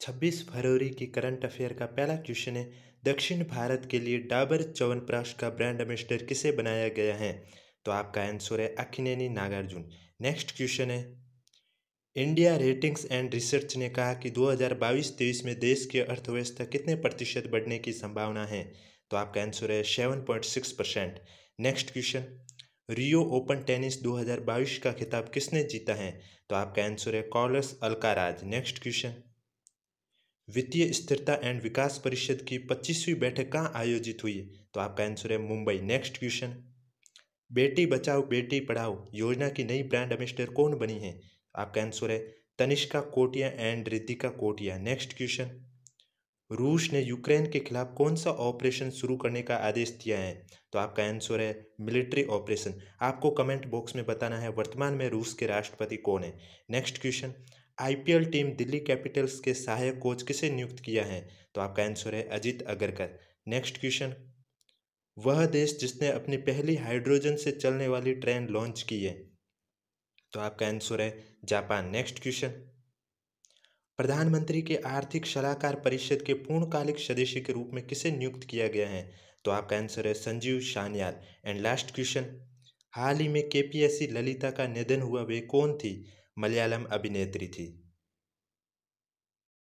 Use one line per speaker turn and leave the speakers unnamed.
छब्बीस फरवरी की current affair का पहला क्वेश्चन है दक्षिण भारत के लिए डाबर च्यवनप्राश का ब्रांड एम्बेसडर किसे बनाया गया है तो आपका आंसर है अखिनेनी नागार्जुन नेक्स्ट क्वेश्चन है इंडिया रेटिंग्स एंड रिसर्च ने कहा कि 2022-23 में देश की अर्थव्यवस्था कितने प्रतिशत बढ़ने की संभावना है तो आपका आंसर है six percent next question Rio open tennis 2022 का खिताब किसने जीता है तो आपका आंसर है कॉलर्स अलकाराज नेक्स्ट क्वेश्चन वित्तीय स्थिरता एंड विकास परिषद की पच्चीसवीं बैठक कहाँ आयोजित हुई तो आपका आंसर है मुंबई नेक्स्ट क्वेश्चन बेटी बचाओ बेटी पढ़ाओ योजना की नई ब्रांड एम्बेसडर कौन बनी है आपका आंसर है Tanishka Kotia and Riddhika Kotia next question रूस ने यूक्रेन के खिलाफ कौन सा ऑपरेशन शुरू करने का आदेश दिया है तो आपका आंसर है मिलिट्री ऑपरेशन आपको कमेंट बॉक्स में बताना है वर्तमान में रूस के राष्ट्रपति कौन है next question IPL team Delhi Capitals के सहायक कोच किसे नियुक्त किया है तो आपका आंसर है अजीत अगरकर नेक्स्ट क्वेश्चन वह देश जिसने अपनी पहली हाइड्रोजन से चलने वाली ट्रेन लॉन्च की है तो आपका आंसर है जापान नेक्स्ट क्वेश्चन प्रधानमंत्री के आर्थिक सलाहकार परिषद के पूर्णकालिक सदस्य के रूप में किसे नियुक्त किया गया है तो आपका आंसर है Sanjeev Sanyal and last question हाल ही में केपीएससी ललिता का निधन हुआ वे कौन थी मलयालम अभिनेत्री थी